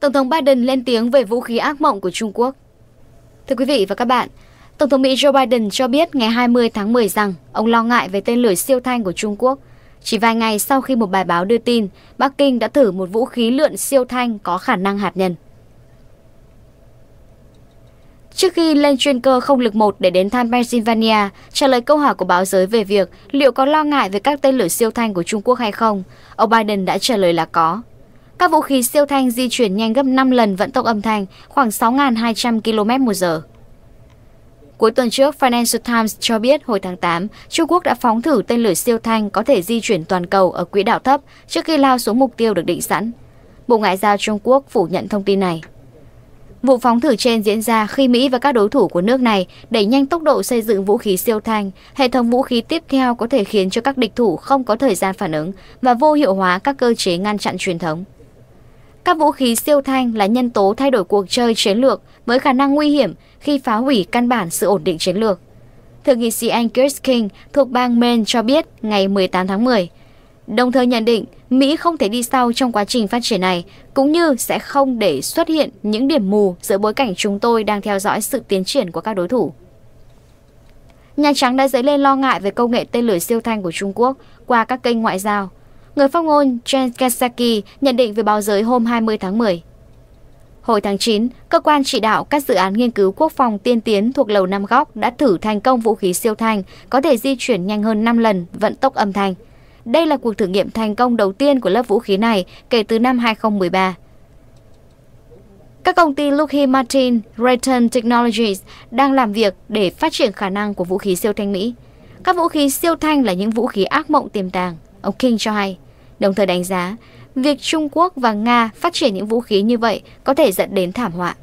Tổng thống Biden lên tiếng về vũ khí ác mộng của Trung Quốc. Thưa quý vị và các bạn, Tổng thống Mỹ Joe Biden cho biết ngày 20 tháng 10 rằng ông lo ngại về tên lửa siêu thanh của Trung Quốc. Chỉ vài ngày sau khi một bài báo đưa tin, Bắc Kinh đã thử một vũ khí lượn siêu thanh có khả năng hạt nhân. Trước khi lên chuyên cơ không lực 1 để đến thăm Pennsylvania, trả lời câu hỏi của báo giới về việc liệu có lo ngại về các tên lửa siêu thanh của Trung Quốc hay không, ông Biden đã trả lời là có. Các vũ khí siêu thanh di chuyển nhanh gấp 5 lần vận tốc âm thanh, khoảng 6.200 km một giờ. Cuối tuần trước, Financial Times cho biết hồi tháng 8, Trung Quốc đã phóng thử tên lửa siêu thanh có thể di chuyển toàn cầu ở quỹ đạo thấp trước khi lao xuống mục tiêu được định sẵn. Bộ Ngoại giao Trung Quốc phủ nhận thông tin này. Vụ phóng thử trên diễn ra khi Mỹ và các đối thủ của nước này đẩy nhanh tốc độ xây dựng vũ khí siêu thanh. Hệ thống vũ khí tiếp theo có thể khiến cho các địch thủ không có thời gian phản ứng và vô hiệu hóa các cơ chế ngăn chặn truyền thống. Các vũ khí siêu thanh là nhân tố thay đổi cuộc chơi chiến lược với khả năng nguy hiểm khi phá hủy căn bản sự ổn định chiến lược. Thượng nghị sĩ Angus King thuộc bang Maine cho biết ngày 18 tháng 10, đồng thời nhận định Mỹ không thể đi sau trong quá trình phát triển này, cũng như sẽ không để xuất hiện những điểm mù giữa bối cảnh chúng tôi đang theo dõi sự tiến triển của các đối thủ. Nhà Trắng đã dấy lên lo ngại về công nghệ tên lửa siêu thanh của Trung Quốc qua các kênh ngoại giao. Người phát ngôn Jen Kasaki nhận định với báo giới hôm 20 tháng 10. Hồi tháng 9, cơ quan chỉ đạo các dự án nghiên cứu quốc phòng tiên tiến thuộc Lầu Năm Góc đã thử thành công vũ khí siêu thanh có thể di chuyển nhanh hơn 5 lần vận tốc âm thanh. Đây là cuộc thử nghiệm thành công đầu tiên của lớp vũ khí này kể từ năm 2013. Các công ty Lockheed Martin, Raytheon Technologies đang làm việc để phát triển khả năng của vũ khí siêu thanh Mỹ. Các vũ khí siêu thanh là những vũ khí ác mộng tiềm tàng, ông King cho hay. Đồng thời đánh giá, việc Trung Quốc và Nga phát triển những vũ khí như vậy có thể dẫn đến thảm họa.